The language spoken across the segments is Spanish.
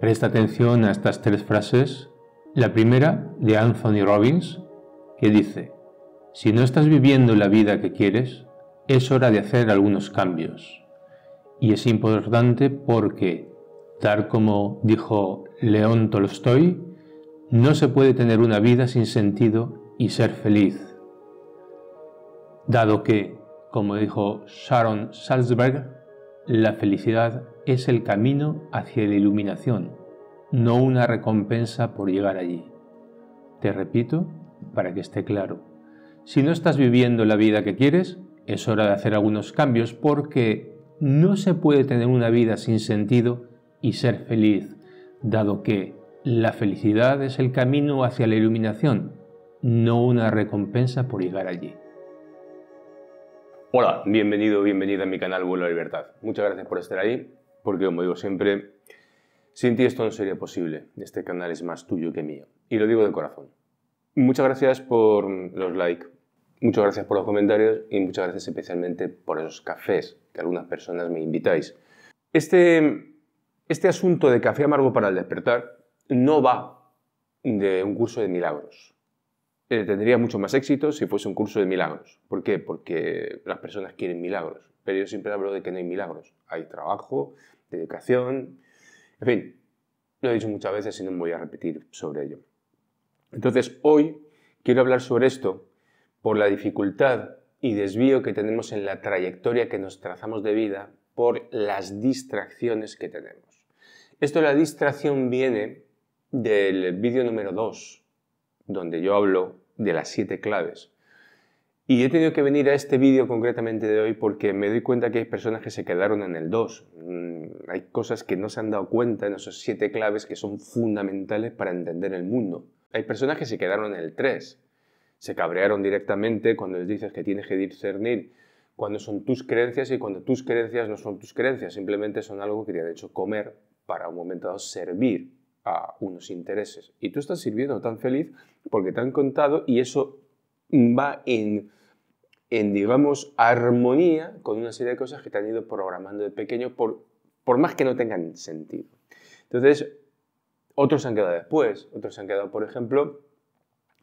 Presta atención a estas tres frases. La primera de Anthony Robbins, que dice, si no estás viviendo la vida que quieres, es hora de hacer algunos cambios. Y es importante porque, tal como dijo León Tolstoy, no se puede tener una vida sin sentido y ser feliz. Dado que, como dijo Sharon Salzberg, la felicidad es el camino hacia la iluminación, no una recompensa por llegar allí. Te repito, para que esté claro, si no estás viviendo la vida que quieres, es hora de hacer algunos cambios porque no se puede tener una vida sin sentido y ser feliz, dado que la felicidad es el camino hacia la iluminación, no una recompensa por llegar allí. Hola, bienvenido, bienvenida a mi canal Vuelo a la Libertad. Muchas gracias por estar ahí, porque como digo siempre, sin ti esto no sería posible. Este canal es más tuyo que mío. Y lo digo de corazón. Muchas gracias por los likes, muchas gracias por los comentarios y muchas gracias especialmente por esos cafés que algunas personas me invitáis. Este, este asunto de café amargo para el despertar no va de un curso de milagros. Eh, tendría mucho más éxito si fuese un curso de milagros. ¿Por qué? Porque las personas quieren milagros, pero yo siempre hablo de que no hay milagros. Hay trabajo, dedicación, en fin, lo he dicho muchas veces y no me voy a repetir sobre ello. Entonces, hoy quiero hablar sobre esto por la dificultad y desvío que tenemos en la trayectoria que nos trazamos de vida por las distracciones que tenemos. Esto la distracción viene del vídeo número 2 donde yo hablo de las siete claves. Y he tenido que venir a este vídeo concretamente de hoy porque me doy cuenta que hay personas que se quedaron en el 2. Mm, hay cosas que no se han dado cuenta en esas siete claves que son fundamentales para entender el mundo. Hay personas que se quedaron en el 3. Se cabrearon directamente cuando les dices que tienes que discernir cuando son tus creencias y cuando tus creencias no son tus creencias. Simplemente son algo que te han hecho comer para un momento dado servir unos intereses. Y tú estás sirviendo tan feliz porque te han contado y eso va en, digamos, armonía con una serie de cosas que te han ido programando de pequeño por, más que no tengan sentido. Entonces, otros han quedado después, otros se han quedado, por ejemplo,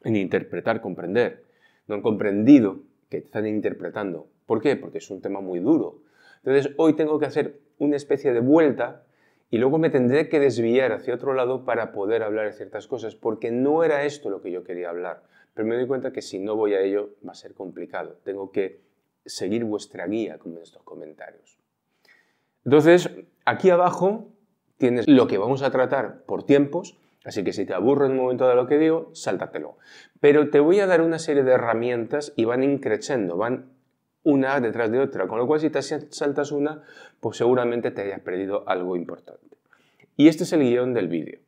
en interpretar, comprender. No han comprendido que están interpretando. ¿Por qué? Porque es un tema muy duro. Entonces, hoy tengo que hacer una especie de vuelta y luego me tendré que desviar hacia otro lado para poder hablar de ciertas cosas, porque no era esto lo que yo quería hablar. Pero me doy cuenta que si no voy a ello va a ser complicado. Tengo que seguir vuestra guía con estos comentarios. Entonces, aquí abajo tienes lo que vamos a tratar por tiempos, así que si te aburro en un momento de lo que digo, sáltatelo. Pero te voy a dar una serie de herramientas y van increciendo, van una detrás de otra, con lo cual si te saltas una, pues seguramente te hayas perdido algo importante. Y este es el guión del vídeo.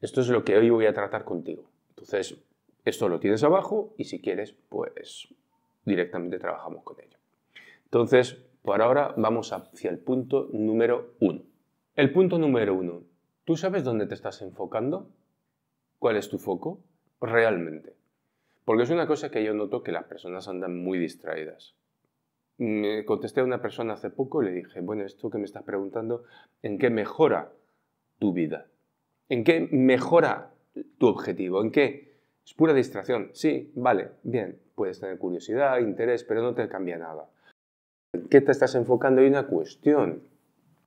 Esto es lo que hoy voy a tratar contigo. Entonces, esto lo tienes abajo y si quieres, pues directamente trabajamos con ello. Entonces, por ahora vamos hacia el punto número uno. El punto número uno. ¿Tú sabes dónde te estás enfocando? ¿Cuál es tu foco? Realmente. Porque es una cosa que yo noto que las personas andan muy distraídas contesté a una persona hace poco y le dije, bueno, esto que me estás preguntando, ¿en qué mejora tu vida? ¿En qué mejora tu objetivo? ¿En qué? Es pura distracción. Sí, vale, bien, puedes tener curiosidad, interés, pero no te cambia nada. ¿En qué te estás enfocando? Hay una cuestión.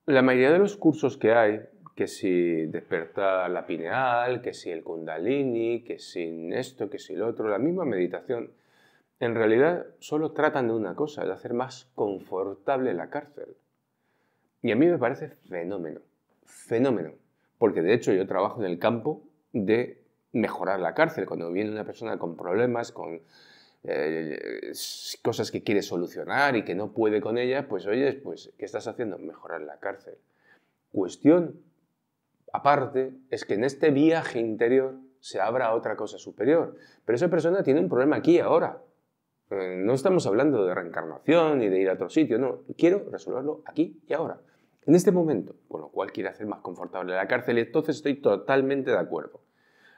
La mayoría de los cursos que hay, que si despertar la pineal, que si el kundalini, que si esto, que si el otro, la misma meditación, en realidad solo tratan de una cosa, de hacer más confortable la cárcel. Y a mí me parece fenómeno, fenómeno, porque de hecho yo trabajo en el campo de mejorar la cárcel, cuando viene una persona con problemas, con eh, cosas que quiere solucionar y que no puede con ella, pues oye, pues, ¿qué estás haciendo? Mejorar la cárcel. Cuestión aparte es que en este viaje interior se abra otra cosa superior. Pero esa persona tiene un problema aquí ahora. Eh, no estamos hablando de reencarnación ni de ir a otro sitio, no. Quiero resolverlo aquí y ahora, en este momento, con lo cual quiero hacer más confortable la cárcel y entonces estoy totalmente de acuerdo.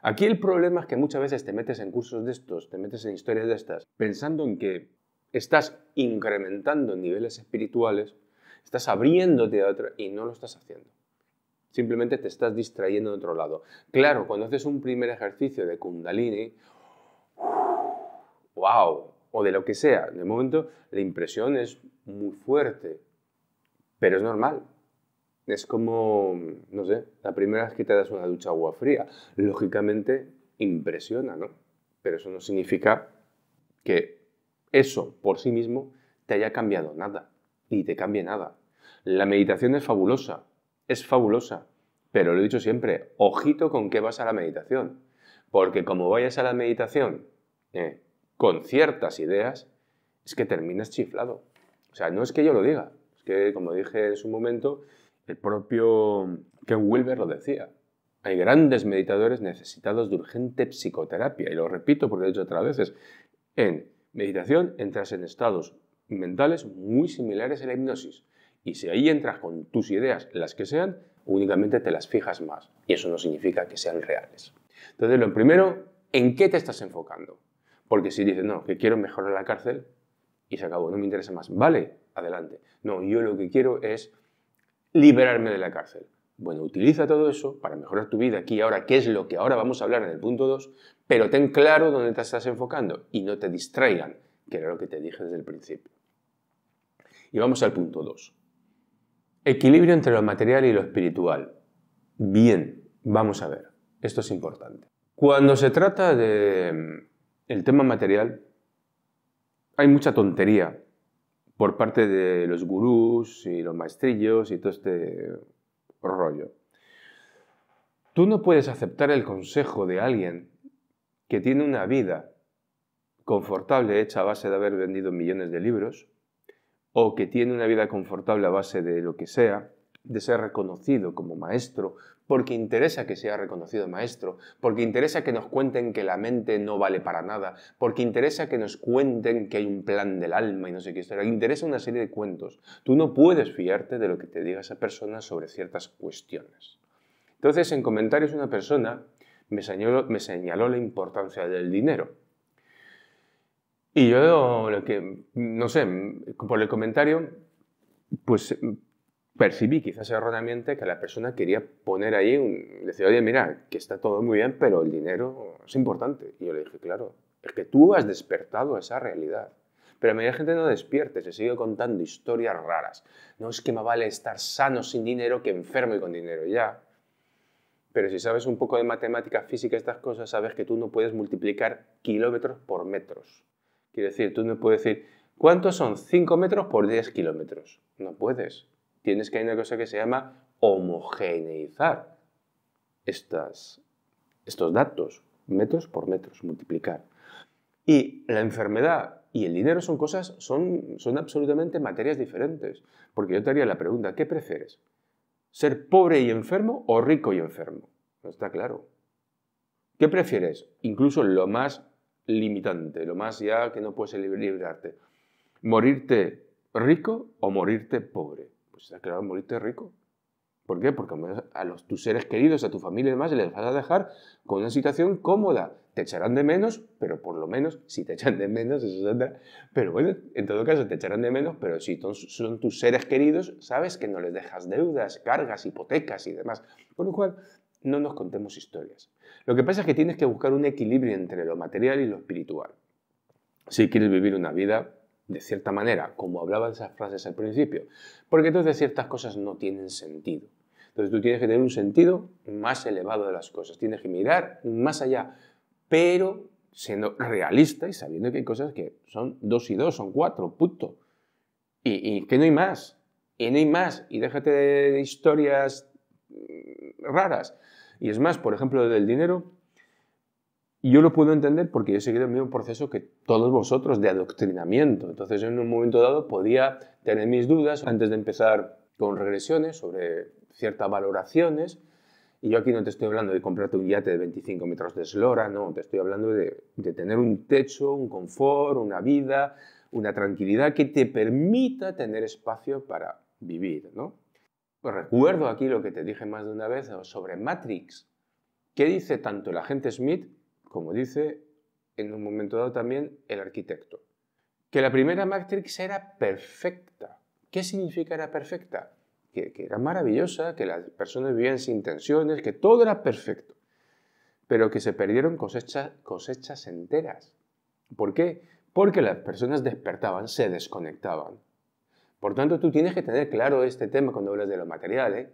Aquí el problema es que muchas veces te metes en cursos de estos, te metes en historias de estas, pensando en que estás incrementando niveles espirituales, estás abriéndote a otra y no lo estás haciendo. Simplemente te estás distrayendo de otro lado. Claro, cuando haces un primer ejercicio de kundalini, ¡wow! ¡uh! o de lo que sea. De momento la impresión es muy fuerte, pero es normal. Es como, no sé, la primera vez que te das una ducha agua fría. Lógicamente impresiona, ¿no? Pero eso no significa que eso por sí mismo te haya cambiado nada, ni te cambie nada. La meditación es fabulosa, es fabulosa, pero lo he dicho siempre, ojito con qué vas a la meditación, porque como vayas a la meditación eh, con ciertas ideas, es que terminas chiflado. O sea, no es que yo lo diga, es que, como dije en su momento, el propio Ken Wilber lo decía. Hay grandes meditadores necesitados de urgente psicoterapia, y lo repito porque lo he dicho otras veces. En meditación entras en estados mentales muy similares a la hipnosis, y si ahí entras con tus ideas, las que sean, únicamente te las fijas más, y eso no significa que sean reales. Entonces, lo primero, ¿en qué te estás enfocando? Porque si dices, no, que quiero mejorar la cárcel y se acabó, no me interesa más, vale, adelante. No, yo lo que quiero es liberarme de la cárcel. Bueno, utiliza todo eso para mejorar tu vida aquí y ahora, que es lo que ahora vamos a hablar en el punto 2, pero ten claro dónde te estás enfocando y no te distraigan, que era lo que te dije desde el principio. Y vamos al punto 2. Equilibrio entre lo material y lo espiritual. Bien, vamos a ver, esto es importante. Cuando se trata de el tema material, hay mucha tontería por parte de los gurús y los maestrillos y todo este rollo. Tú no puedes aceptar el consejo de alguien que tiene una vida confortable hecha a base de haber vendido millones de libros, o que tiene una vida confortable a base de lo que sea, de ser reconocido como maestro, porque interesa que sea reconocido maestro, porque interesa que nos cuenten que la mente no vale para nada, porque interesa que nos cuenten que hay un plan del alma y no sé qué historia, interesa una serie de cuentos. Tú no puedes fiarte de lo que te diga esa persona sobre ciertas cuestiones. Entonces, en comentarios una persona me señaló, me señaló la importancia del dinero. Y yo lo que, no sé, por el comentario, pues percibí quizás erróneamente que la persona quería poner ahí, un, decir, oye, mira, que está todo muy bien, pero el dinero es importante. Y yo le dije, claro, es que tú has despertado esa realidad. Pero a la gente no despierte, se sigue contando historias raras. No es que me vale estar sano sin dinero que enfermo y con dinero, ya. Pero si sabes un poco de matemática, física, estas cosas, sabes que tú no puedes multiplicar kilómetros por metros. Quiere decir, tú no puedes decir, ¿cuántos son 5 metros por 10 kilómetros? No puedes tienes que hay una cosa que se llama homogeneizar estos datos, metros por metros, multiplicar. Y la enfermedad y el dinero son cosas, son, absolutamente materias diferentes. Porque yo te haría la pregunta, ¿qué prefieres? ¿Ser pobre y enfermo o rico y enfermo? No está claro. ¿Qué prefieres? Incluso lo más limitante, lo más ya que no puedes librarte. ¿Morirte rico o morirte pobre? pues se ha morirte rico. ¿Por qué? Porque a los, tus seres queridos, a tu familia y demás, les vas a dejar con una situación cómoda. Te echarán de menos, pero por lo menos, si te echan de menos, eso otra Pero bueno, en todo caso, te echarán de menos, pero si son tus seres queridos, sabes que no les dejas deudas, cargas, hipotecas y demás. Por lo cual, no nos contemos historias. Lo que pasa es que tienes que buscar un equilibrio entre lo material y lo espiritual. Si quieres vivir una vida de cierta manera, como hablaba de esas frases al principio, porque entonces ciertas cosas no tienen sentido. Entonces tú tienes que tener un sentido más elevado de las cosas, tienes que mirar más allá, pero siendo realista y sabiendo que hay cosas que son dos y dos, son cuatro, punto. Y, que no hay más, y no hay más, y déjate de historias mm, raras. Y es más, por ejemplo, del dinero, y yo lo puedo entender porque yo he seguido el mismo proceso que todos vosotros de adoctrinamiento. Entonces, en un momento dado podía tener mis dudas antes de empezar con regresiones sobre ciertas valoraciones. Y yo aquí no te estoy hablando de comprarte un yate de 25 metros de eslora, no, te estoy hablando de, de tener un techo, un confort, una vida, una tranquilidad que te permita tener espacio para vivir, ¿no? Pues recuerdo aquí lo que te dije más de una vez sobre Matrix. ¿Qué dice tanto el agente Smith como dice en un momento dado también el arquitecto. Que la primera Matrix era perfecta. ¿Qué significa era perfecta? Que, era maravillosa, que las personas vivían sin tensiones, que todo era perfecto. Pero que se perdieron cosechas enteras. ¿Por qué? Porque las personas despertaban, se desconectaban. Por tanto, tú tienes que tener claro este tema cuando hablas de los materiales.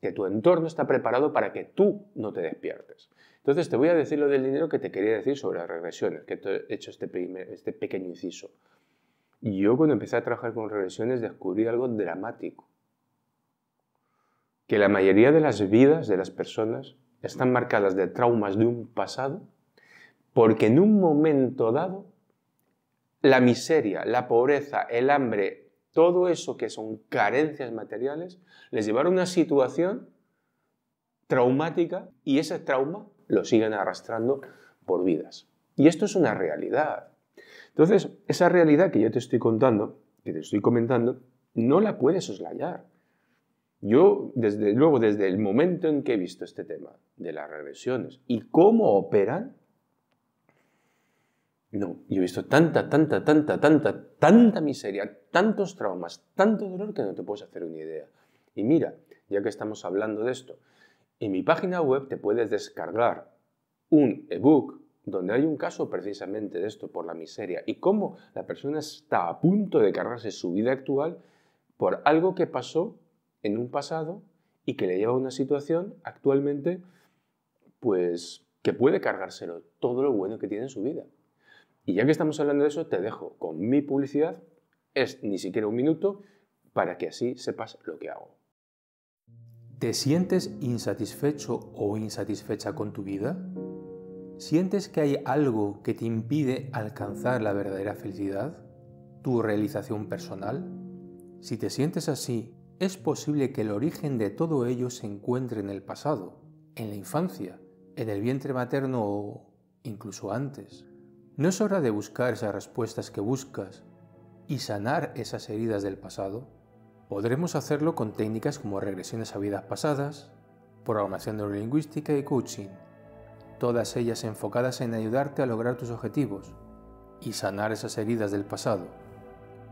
que tu entorno está preparado para que tú no te despiertes. Entonces te voy a decir lo del dinero que te quería decir sobre las regresiones, que he hecho este, este pequeño inciso. Y yo cuando empecé a trabajar con regresiones descubrí algo dramático. Que la mayoría de las vidas de las personas están marcadas de traumas de un pasado porque en un momento dado la miseria, la pobreza, el hambre, todo eso que son carencias materiales, les llevaron a una situación traumática y ese trauma lo siguen arrastrando por vidas. Y esto es una realidad. Entonces, esa realidad que yo te estoy contando, que te estoy comentando, no la puedes soslayar. Yo, desde luego, desde el momento en que he visto este tema de las regresiones y cómo operan, no, yo he visto tanta, tanta, tanta, tanta, tanta miseria, tantos traumas, tanto dolor que no te puedes hacer una idea. Y mira, ya que estamos hablando de esto, en mi página web te puedes descargar un ebook donde hay un caso precisamente de esto por la miseria y cómo la persona está a punto de cargarse su vida actual por algo que pasó en un pasado y que le lleva a una situación actualmente pues que puede cargárselo todo lo bueno que tiene en su vida. Y ya que estamos hablando de eso, te dejo con mi publicidad, es ni siquiera un minuto, para que así sepas lo que hago. ¿Te sientes insatisfecho o insatisfecha con tu vida? ¿Sientes que hay algo que te impide alcanzar la verdadera felicidad? ¿Tu realización personal? Si te sientes así, es posible que el origen de todo ello se encuentre en el pasado, en la infancia, en el vientre materno o incluso antes. No es hora de buscar esas respuestas que buscas y sanar esas heridas del pasado. Podremos hacerlo con técnicas como regresiones a vidas pasadas, programación neurolingüística y coaching, todas ellas enfocadas en ayudarte a lograr tus objetivos y sanar esas heridas del pasado.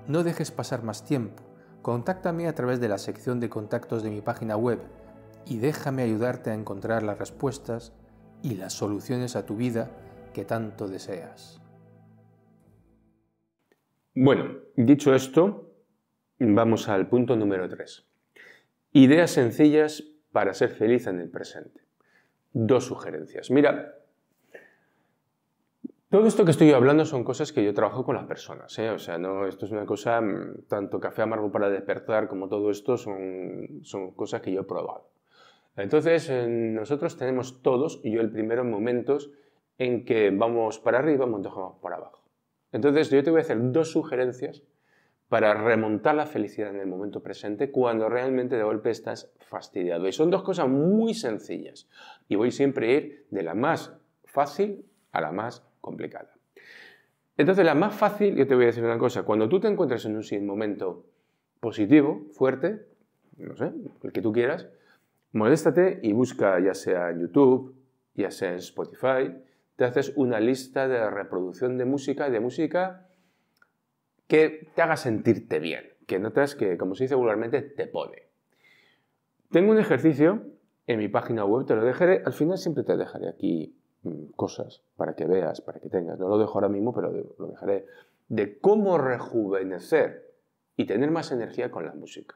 No dejes pasar más tiempo, contáctame a través de la sección de contactos de mi página web y déjame ayudarte a encontrar las respuestas y las soluciones a tu vida que tanto deseas. Bueno, dicho esto, Vamos al punto número 3. Ideas sencillas para ser feliz en el presente. Dos sugerencias. Mira, todo esto que estoy hablando son cosas que yo trabajo con las personas, ¿eh? o sea, no, esto es una cosa, mm, tanto café amargo para despertar como todo esto son, cosas que yo he probado. Entonces, eh, nosotros tenemos todos, y yo el primero, momentos en que vamos para arriba, y vamos para abajo. Entonces, yo te voy a hacer dos sugerencias para remontar la felicidad en el momento presente cuando realmente de golpe estás fastidiado. Y son dos cosas muy sencillas. Y voy siempre a ir de la más fácil a la más complicada. Entonces, la más fácil, yo te voy a decir una cosa, cuando tú te encuentras en un momento positivo, fuerte, no sé, el que tú quieras, moléstate y busca ya sea en YouTube, ya sea en Spotify, te haces una lista de reproducción de música, de música que te haga sentirte bien, que notas que, como se dice vulgarmente, te pone. Tengo un ejercicio en mi página web, te lo dejaré, al final siempre te dejaré aquí mm, cosas para que veas, para que tengas. No lo dejo ahora mismo, pero lo dejaré. De cómo rejuvenecer y tener más energía con la música.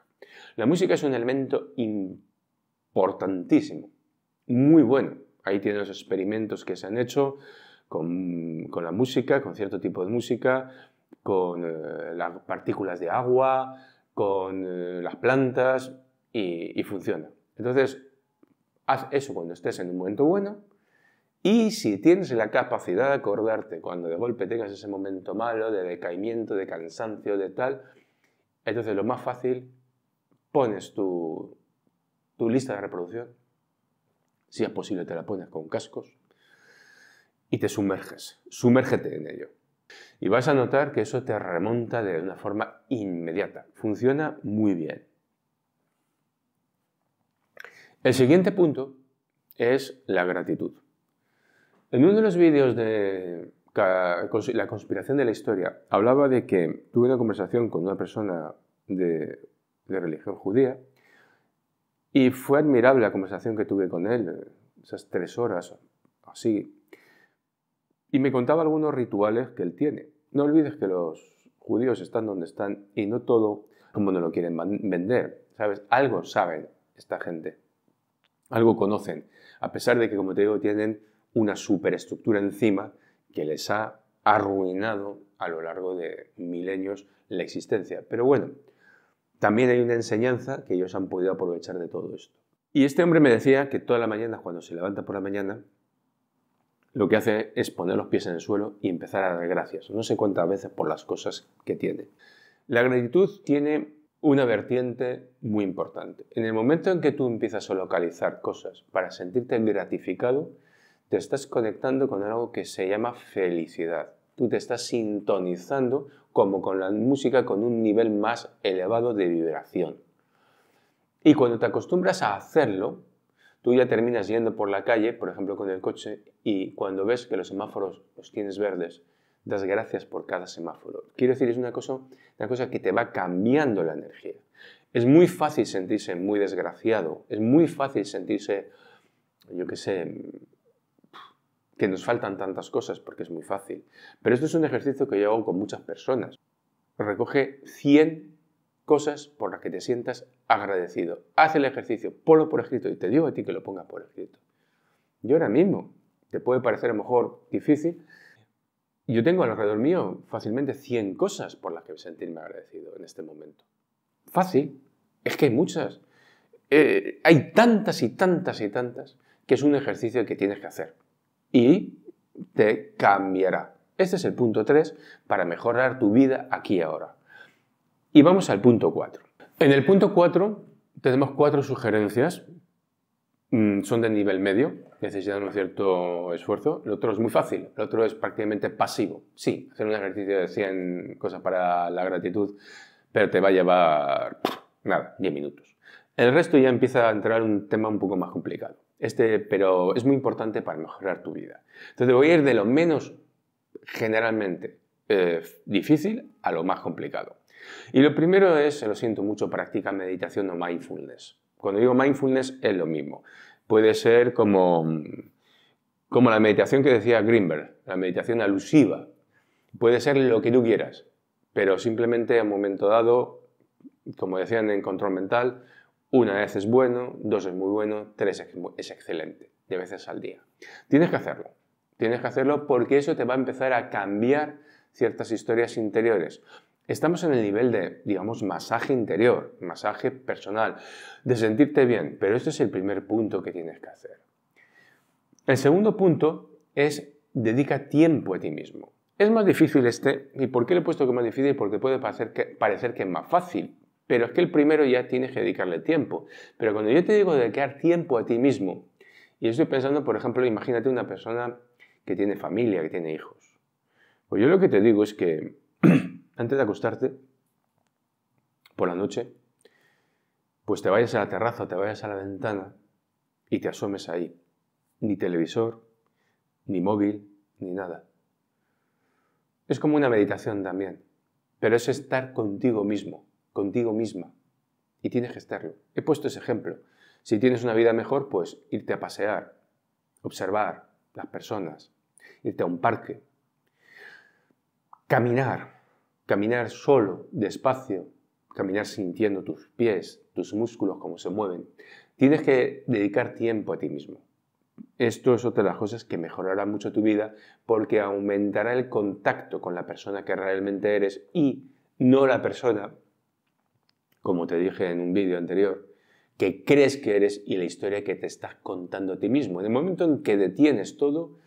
La música es un elemento importantísimo, muy bueno. Ahí tienes los experimentos que se han hecho con la música, con cierto tipo de música, con eh, las partículas de agua, con eh, las plantas y, funciona. Entonces, haz eso cuando estés en un momento bueno y si tienes la capacidad de acordarte cuando de golpe tengas ese momento malo de decaimiento, de cansancio, de tal, entonces lo más fácil, pones tu, tu lista de reproducción, si es posible te la pones con cascos y te sumerges, sumérgete en ello. Y vas a notar que eso te remonta de una forma inmediata. Funciona muy bien. El siguiente punto es la gratitud. En uno de los vídeos de la conspiración de la historia hablaba de que tuve una conversación con una persona de, de religión judía y fue admirable la conversación que tuve con él, esas tres horas así, y me contaba algunos rituales que él tiene. No olvides que los judíos están donde están y no todo como no lo quieren vender. ¿Sabes? Algo saben esta gente. Algo conocen. A pesar de que, como te digo, tienen una superestructura encima que les ha arruinado a lo largo de milenios la existencia. Pero bueno, también hay una enseñanza que ellos han podido aprovechar de todo esto. Y este hombre me decía que toda la mañana, cuando se levanta por la mañana, lo que hace es poner los pies en el suelo y empezar a dar gracias. No sé cuántas veces por las cosas que tiene. La gratitud tiene una vertiente muy importante. En el momento en que tú empiezas a localizar cosas para sentirte gratificado, te estás conectando con algo que se llama felicidad. Tú te estás sintonizando como con la música con un nivel más elevado de vibración. Y cuando te acostumbras a hacerlo, Tú ya terminas yendo por la calle, por ejemplo con el coche, y cuando ves que los semáforos los tienes verdes, das gracias por cada semáforo. Quiero decir, es una cosa, una cosa que te va cambiando la energía. Es muy fácil sentirse muy desgraciado, es muy fácil sentirse, yo qué sé, que nos faltan tantas cosas porque es muy fácil. Pero esto es un ejercicio que yo hago con muchas personas. Recoge 100 cosas por las que te sientas agradecido. Haz el ejercicio, ponlo por escrito y te digo a ti que lo pongas por escrito. Yo ahora mismo, te puede parecer a lo mejor difícil, yo tengo alrededor mío fácilmente 100 cosas por las que sentirme agradecido en este momento. Fácil, es que hay muchas. Eh, hay tantas y tantas y tantas que es un ejercicio que tienes que hacer y te cambiará. Este es el punto 3 para mejorar tu vida aquí y ahora. Y vamos al punto 4. En el punto 4 tenemos cuatro sugerencias. Mm, son de nivel medio, necesitan un cierto esfuerzo. El otro es muy fácil, el otro es prácticamente pasivo. Sí, hacer un ejercicio de 100 cosas para la gratitud, pero te va a llevar, nada, 10 minutos. El resto ya empieza a entrar un tema un poco más complicado. Este, pero es muy importante para mejorar tu vida. Entonces voy a ir de lo menos generalmente eh, difícil a lo más complicado. Y lo primero es, lo siento mucho, practica meditación o mindfulness. Cuando digo mindfulness es lo mismo. Puede ser como, la meditación que decía Greenberg, la meditación alusiva. Puede ser lo que tú quieras, pero simplemente a un momento dado, como decían en control mental, una vez es bueno, dos es muy bueno, tres es excelente, de veces al día. Tienes que hacerlo. Tienes que hacerlo porque eso te va a empezar a cambiar ciertas historias interiores. Estamos en el nivel de, digamos, masaje interior, masaje personal, de sentirte bien, pero este es el primer punto que tienes que hacer. El segundo punto es dedica tiempo a ti mismo. Es más difícil este, y por qué le he puesto que más difícil, porque puede parecer que, parecer que es más fácil, pero es que el primero ya tienes que dedicarle tiempo. Pero cuando yo te digo dedicar tiempo a ti mismo, y estoy pensando, por ejemplo, imagínate una persona que tiene familia, que tiene hijos. Pues yo lo que te digo es que antes de acostarte, por la noche, pues te vayas a la terraza te vayas a la ventana y te asomes ahí. Ni televisor, ni móvil, ni nada. Es como una meditación también, pero es estar contigo mismo, contigo misma. Y tienes que estarlo. He puesto ese ejemplo. Si tienes una vida mejor, pues irte a pasear, observar las personas, irte a un parque, caminar, Caminar solo, despacio, caminar sintiendo tus pies, tus músculos, cómo se mueven. Tienes que dedicar tiempo a ti mismo. Esto es otra de las cosas que mejorará mucho tu vida porque aumentará el contacto con la persona que realmente eres y no la persona, como te dije en un vídeo anterior, que crees que eres y la historia que te estás contando a ti mismo. En el momento en que detienes todo,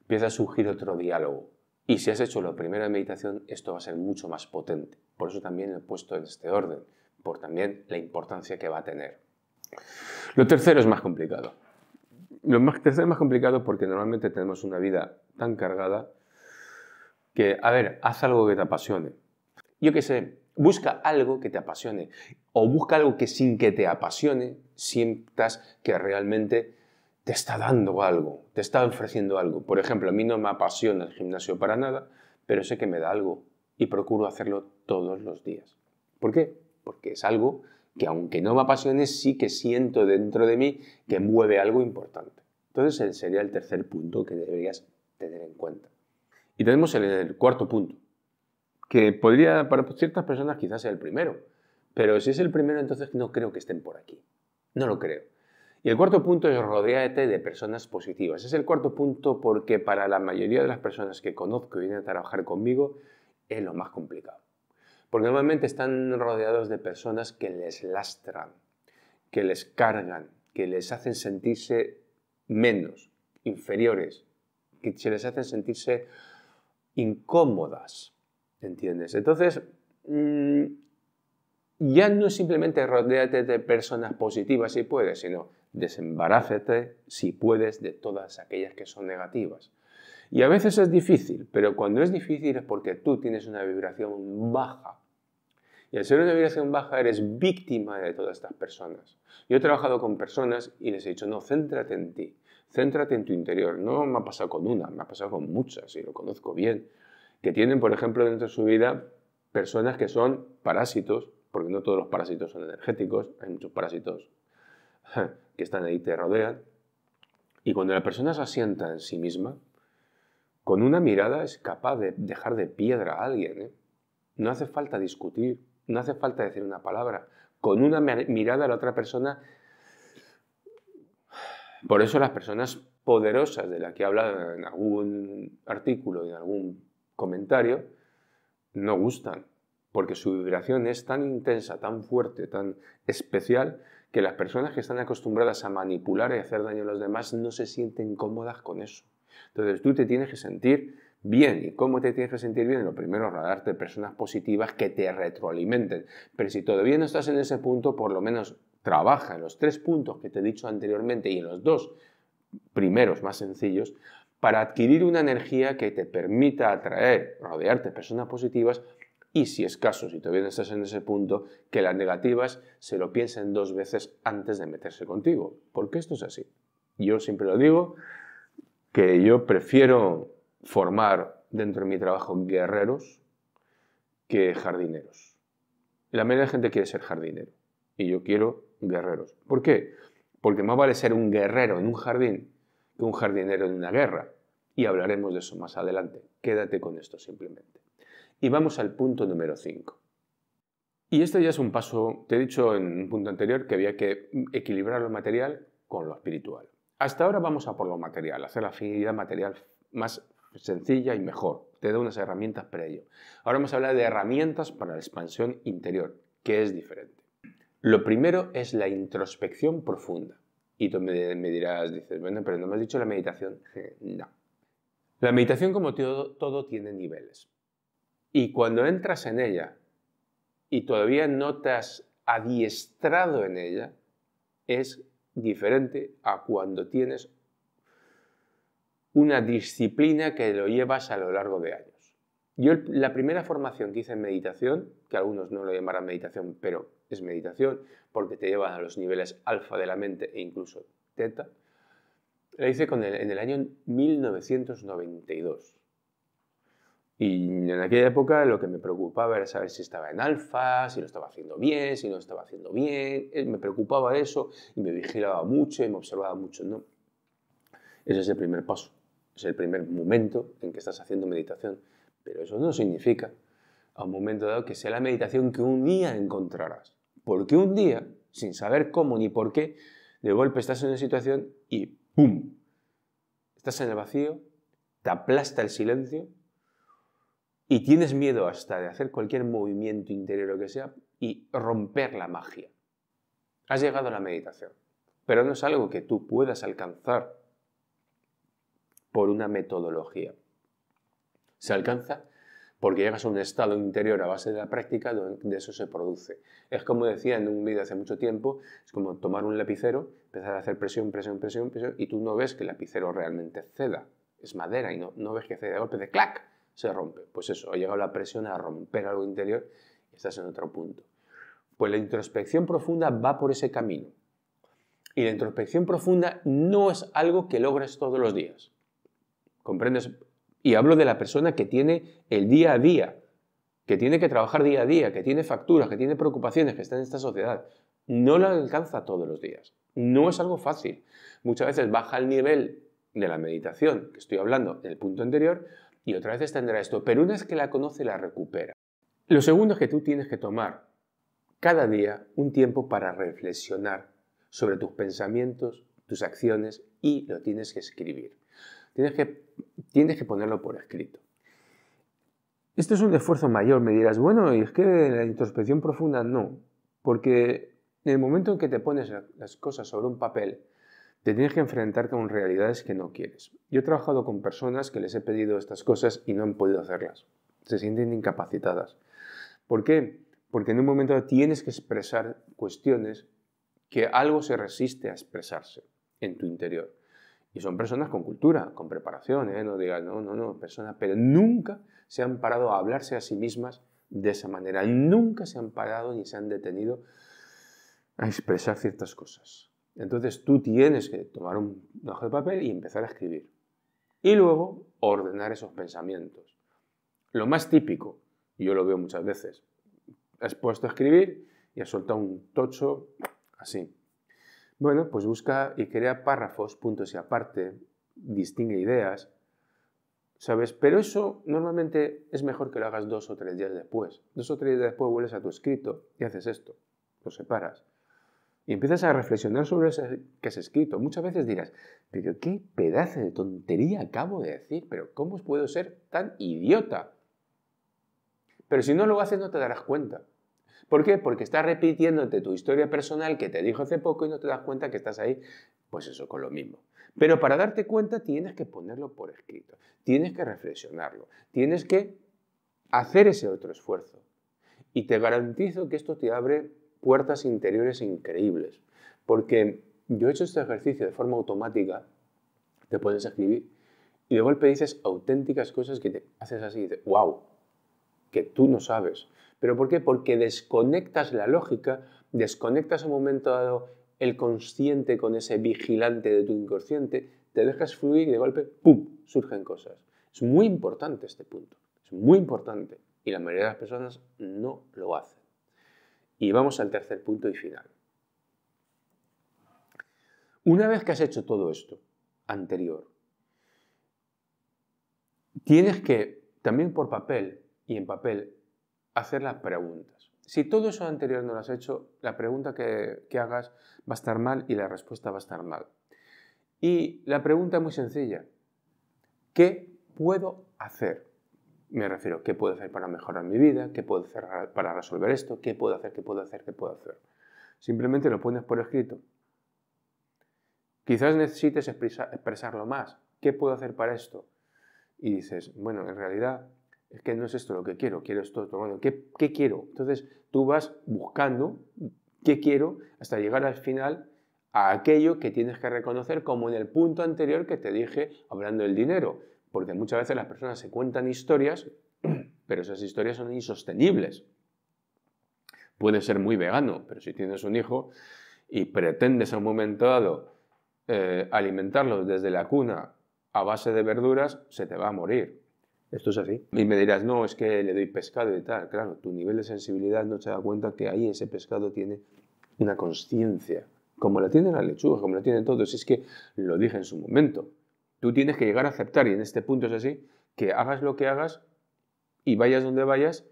empieza a surgir otro diálogo y si has hecho la primera meditación, esto va a ser mucho más potente. Por eso también he puesto en este orden, por también la importancia que va a tener. Lo tercero es más complicado. Lo más, tercero es más complicado porque normalmente tenemos una vida tan cargada que, a ver, haz algo que te apasione. Yo qué sé, busca algo que te apasione o busca algo que sin que te apasione sientas que realmente te está dando algo, te está ofreciendo algo. Por ejemplo, a mí no me apasiona el gimnasio para nada, pero sé que me da algo y procuro hacerlo todos los días. ¿Por qué? Porque es algo que aunque no me apasione, sí que siento dentro de mí que mueve algo importante. Entonces ese sería el tercer punto que deberías tener en cuenta. Y tenemos el, cuarto punto, que podría para ciertas personas quizás sea el primero, pero si es el primero entonces no creo que estén por aquí. No lo creo. Y el cuarto punto es rodéate de personas positivas. Es el cuarto punto porque para la mayoría de las personas que conozco y vienen a trabajar conmigo es lo más complicado. Porque normalmente están rodeados de personas que les lastran, que les cargan, que les hacen sentirse menos, inferiores, que se les hacen sentirse incómodas, ¿entiendes? Entonces, mm, ya no simplemente rodéate de personas positivas si puedes, sino desembarácete, si puedes de todas aquellas que son negativas. Y a veces es difícil, pero cuando es difícil es porque tú tienes una vibración baja. Y al ser una vibración baja eres víctima de todas estas personas. Yo he trabajado con personas y les he dicho, no, céntrate en ti, céntrate en tu interior. No me ha pasado con una, me ha pasado con muchas y lo conozco bien. Que tienen, por ejemplo, dentro de su vida personas que son parásitos, porque no todos los parásitos son energéticos, hay muchos parásitos que están ahí, te rodean. Y cuando la persona se asienta en sí misma, con una mirada es capaz de dejar de piedra a alguien. ¿eh? No hace falta discutir, no hace falta decir una palabra. Con una mirada a la otra persona... Por eso las personas poderosas de las que habla en algún artículo, en algún comentario, no gustan porque su vibración es tan intensa, tan fuerte, tan especial, que las personas que están acostumbradas a manipular y hacer daño a los demás no se sienten cómodas con eso. Entonces tú te tienes que sentir bien. ¿Y cómo te tienes que sentir bien? Lo primero, rodearte personas positivas que te retroalimenten. Pero si todavía no estás en ese punto, por lo menos trabaja en los tres puntos que te he dicho anteriormente y en los dos primeros más sencillos para adquirir una energía que te permita atraer, rodearte de personas positivas y si es caso, si todavía estás en ese punto, que las negativas se lo piensen dos veces antes de meterse contigo, porque esto es así. Yo siempre lo digo, que yo prefiero formar dentro de mi trabajo guerreros que jardineros. La mayoría de gente quiere ser jardinero y yo quiero guerreros. ¿Por qué? Porque más vale ser un guerrero en un jardín que un jardinero en una guerra. Y hablaremos de eso más adelante. Quédate con esto simplemente. Y vamos al punto número 5. Y este ya es un paso, te he dicho en un punto anterior que había que equilibrar lo material con lo espiritual. Hasta ahora vamos a por lo material, hacer la afinidad material más sencilla y mejor. Te doy unas herramientas para ello. Ahora vamos a hablar de herramientas para la expansión interior, que es diferente. Lo primero es la introspección profunda. Y tú me, dirás, dices, bueno, pero no me has dicho la meditación. no. La meditación, como todo, todo tiene niveles. Y cuando entras en ella y todavía no te has adiestrado en ella, es diferente a cuando tienes una disciplina que lo llevas a lo largo de años. Yo la primera formación que hice en meditación, que algunos no lo llamarán meditación, pero es meditación porque te lleva a los niveles alfa de la mente e incluso teta, la hice en el año 1992. Y en aquella época lo que me preocupaba era saber si estaba en alfa, si lo estaba haciendo bien, si no estaba haciendo bien. Eh, me preocupaba eso y me vigilaba mucho y me observaba mucho. No. Ese es el primer paso, es el primer momento en que estás haciendo meditación. Pero eso no significa a un momento dado que sea la meditación que un día encontrarás. Porque un día, sin saber cómo ni por qué, de golpe estás en una situación y ¡pum! Estás en el vacío, te aplasta el silencio y tienes miedo hasta de hacer cualquier movimiento interior o que sea y romper la magia. Has llegado a la meditación, pero no es algo que tú puedas alcanzar por una metodología. Se alcanza porque llegas a un estado interior a base de la práctica donde eso se produce. Es como decía en un vídeo hace mucho tiempo, es como tomar un lapicero, empezar a hacer presión, presión, presión, presión, y tú no ves que el lapicero realmente ceda. Es madera y no, ves que ceda de golpe de clac se rompe. Pues eso, ha llegado la presión a romper algo interior y estás en otro punto. Pues la introspección profunda va por ese camino. Y la introspección profunda no es algo que logres todos los días. ¿Comprendes? Y hablo de la persona que tiene el día a día, que tiene que trabajar día a día, que tiene facturas, que tiene preocupaciones, que está en esta sociedad. No la alcanza todos los días. No es algo fácil. Muchas veces baja el nivel de la meditación que estoy hablando en el punto anterior y otra vez tendrá esto, pero una vez que la conoce la recupera. Lo segundo es que tú tienes que tomar cada día un tiempo para reflexionar sobre tus pensamientos, tus acciones y lo tienes que escribir. Tienes que, ponerlo por escrito. Esto es un esfuerzo mayor, me dirás, bueno, y es que la introspección profunda no, porque en el momento en que te pones las cosas sobre un papel, te tienes que enfrentar con realidades que no quieres. Yo he trabajado con personas que les he pedido estas cosas y no han podido hacerlas. Se sienten incapacitadas. ¿Por qué? Porque en un momento tienes que expresar cuestiones que algo se resiste a expresarse en tu interior. Y son personas con cultura, con preparación, ¿eh? no digas, no, no, no, personas, pero nunca se han parado a hablarse a sí mismas de esa manera. Nunca se han parado ni se han detenido a expresar ciertas cosas. Entonces tú tienes que tomar un hoja de papel y empezar a escribir. Y luego ordenar esos pensamientos. Lo más típico, yo lo veo muchas veces, has puesto a escribir y has soltado un tocho así. Bueno, pues busca y crea párrafos, puntos y aparte, distingue ideas, ¿sabes? Pero eso normalmente es mejor que lo hagas dos o tres días después. Dos o tres días después vuelves a tu escrito y haces esto, lo separas y empiezas a reflexionar sobre ese que has escrito. Muchas veces dirás, pero qué pedazo de tontería acabo de decir, pero ¿cómo puedo ser tan idiota? Pero si no lo haces no te darás cuenta. ¿Por qué? Porque estás repitiéndote tu historia personal que te dijo hace poco y no te das cuenta que estás ahí, pues eso, con lo mismo. Pero para darte cuenta tienes que ponerlo por escrito, tienes que reflexionarlo, tienes que hacer ese otro esfuerzo. Y te garantizo que esto te abre puertas interiores increíbles. Porque yo he hecho este ejercicio de forma automática, te puedes escribir, y de golpe dices auténticas cosas que te haces así, y dices, wow, que tú no sabes. ¿Pero por qué? Porque desconectas la lógica, desconectas a un momento dado el consciente con ese vigilante de tu inconsciente, te dejas fluir y de golpe, ¡pum!, surgen cosas. Es muy importante este punto, es muy importante, y la mayoría de las personas no lo hacen. Y vamos al tercer punto y final. Una vez que has hecho todo esto anterior, tienes que, también por papel y en papel, hacer las preguntas. Si todo eso anterior no lo has hecho, la pregunta que, que hagas va a estar mal y la respuesta va a estar mal. Y la pregunta es muy sencilla. ¿Qué puedo hacer? Me refiero, ¿qué puedo hacer para mejorar mi vida? ¿Qué puedo hacer para resolver esto? ¿Qué puedo hacer? ¿Qué puedo hacer? ¿Qué puedo hacer? Simplemente lo pones por escrito. Quizás necesites expresarlo más. ¿Qué puedo hacer para esto? Y dices, bueno, en realidad es que no es esto lo que quiero, quiero esto, esto, bueno, ¿qué quiero? Entonces tú vas buscando qué quiero hasta llegar al final a aquello que tienes que reconocer como en el punto anterior que te dije hablando del dinero porque muchas veces las personas se cuentan historias, pero esas historias son insostenibles. Puede ser muy vegano, pero si tienes un hijo y pretendes a un momento dado eh, alimentarlo desde la cuna a base de verduras, se te va a morir. Esto es así. Y me dirás, no, es que le doy pescado y tal. Claro, tu nivel de sensibilidad no te da cuenta que ahí ese pescado tiene una conciencia, como la tiene la lechuga, como la tiene todo. Si es que lo dije en su momento. Tú tienes que llegar a aceptar, y en este punto es así, que hagas lo que hagas y vayas donde vayas,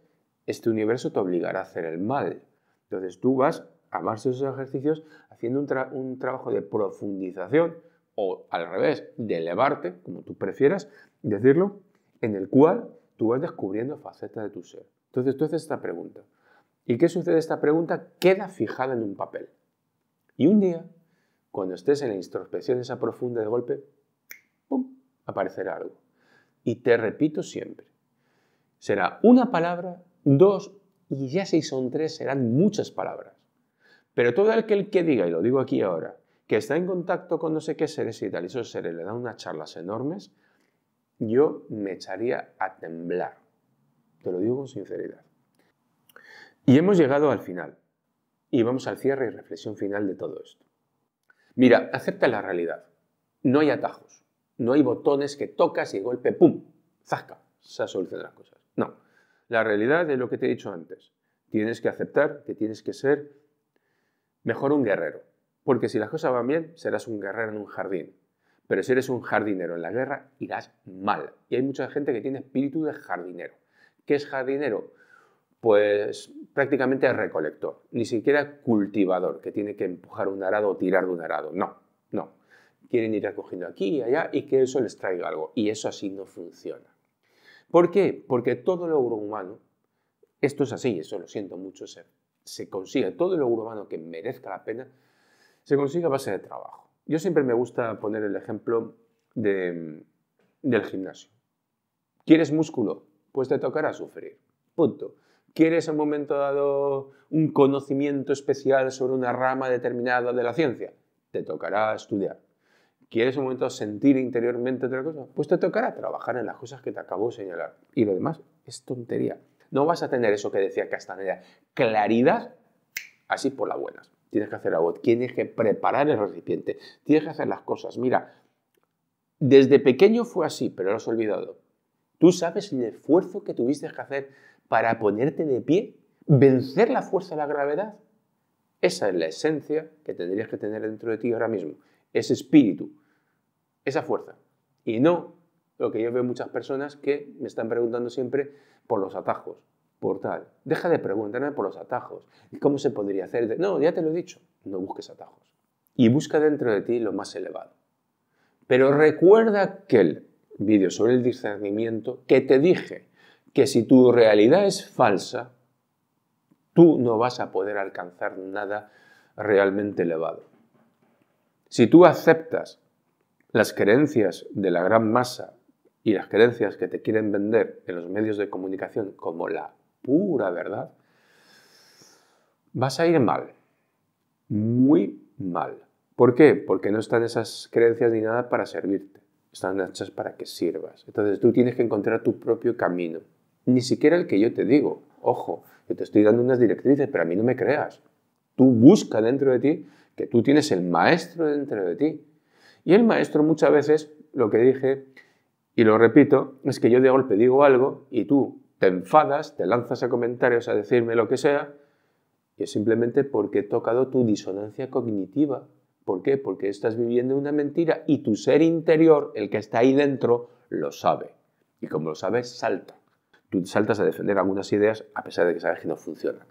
este universo te obligará a hacer el mal. Entonces tú vas a amarse esos ejercicios haciendo un, un trabajo de profundización o al revés, de elevarte, como tú prefieras decirlo, en el cual tú vas descubriendo facetas de tu ser. Entonces tú haces esta pregunta. ¿Y qué sucede? Esta pregunta queda fijada en un papel. Y un día, cuando estés en la introspección esa profunda de golpe, aparecer algo. Y te repito siempre, será una palabra, dos, y ya si son tres serán muchas palabras. Pero todo aquel que diga, y lo digo aquí ahora, que está en contacto con no sé qué seres y tal, y esos seres le dan unas charlas enormes, yo me echaría a temblar. Te lo digo con sinceridad. Y hemos llegado al final. Y vamos al cierre y reflexión final de todo esto. Mira, acepta la realidad. No hay atajos. No hay botones que tocas y golpe, ¡pum! ¡Zasca! Se solucionan las cosas. No. La realidad es lo que te he dicho antes. Tienes que aceptar que tienes que ser mejor un guerrero. Porque si las cosas van bien, serás un guerrero en un jardín. Pero si eres un jardinero en la guerra, irás mal. Y hay mucha gente que tiene espíritu de jardinero. ¿Qué es jardinero? Pues prácticamente recolector, ni siquiera cultivador, que tiene que empujar un arado o tirar de un arado. No, no quieren ir acogiendo aquí y allá y que eso les traiga algo. Y eso así no funciona. ¿Por qué? Porque todo logro humano, esto es así, eso lo siento mucho, ser, se consigue, todo logro humano que merezca la pena, se consigue a base de trabajo. Yo siempre me gusta poner el ejemplo del gimnasio. ¿Quieres músculo? Pues te tocará sufrir. Punto. ¿Quieres en un momento dado un conocimiento especial sobre una rama determinada de la ciencia? Te tocará estudiar. ¿Quieres un momento sentir interiormente otra cosa? Pues te tocará trabajar en las cosas que te acabo de señalar. Y lo demás es tontería. No vas a tener eso que decía Castaneda, claridad así por las buenas. Tienes que hacer algo, tienes que preparar el recipiente, tienes que hacer las cosas. Mira, desde pequeño fue así, pero lo has olvidado. Tú sabes el esfuerzo que tuviste que hacer para ponerte de pie, vencer la fuerza de la gravedad. Esa es la esencia que tendrías que tener dentro de ti ahora mismo ese espíritu, esa fuerza. Y no lo que yo veo muchas personas que me están preguntando siempre por los atajos, por tal. Deja de preguntarme por los atajos. ¿Cómo se podría hacer? No, ya te lo he dicho. No busques atajos. Y busca dentro de ti lo más elevado. Pero recuerda aquel vídeo sobre el discernimiento que te dije que si tu realidad es falsa, tú no vas a poder alcanzar nada realmente elevado. Si tú aceptas las creencias de la gran masa y las creencias que te quieren vender en los medios de comunicación como la pura verdad, vas a ir mal, muy mal. ¿Por qué? Porque no están esas creencias ni nada para servirte, están hechas para que sirvas. Entonces tú tienes que encontrar tu propio camino, ni siquiera el que yo te digo. Ojo, yo te estoy dando unas directrices, pero a mí no me creas. Tú busca dentro de ti que tú tienes el maestro dentro de ti. Y el maestro muchas veces, lo que dije, y lo repito, es que yo de golpe digo algo y tú te enfadas, te lanzas a comentarios a decirme lo que sea, y es simplemente porque he tocado tu disonancia cognitiva. ¿Por qué? Porque estás viviendo una mentira y tu ser interior, el que está ahí dentro, lo sabe. Y como lo sabes, salta. Tú saltas a defender algunas ideas a pesar de que sabes que no funcionan.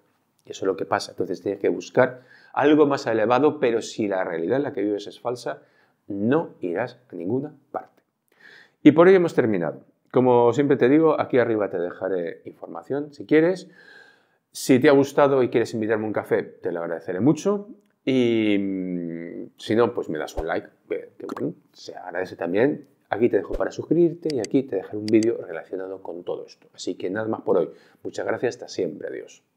Y Eso es lo que pasa. Entonces tienes que buscar algo más elevado, pero si la realidad en la que vives es falsa, no irás a ninguna parte. Y por hoy hemos terminado. Como siempre te digo, aquí arriba te dejaré información si quieres. Si te ha gustado y quieres invitarme un café, te lo agradeceré mucho. Y mm, si no, pues me das un like, que bueno, se agradece también. Aquí te dejo para suscribirte y aquí te dejaré un vídeo relacionado con todo esto. Así que nada más por hoy. Muchas gracias, hasta siempre. Adiós.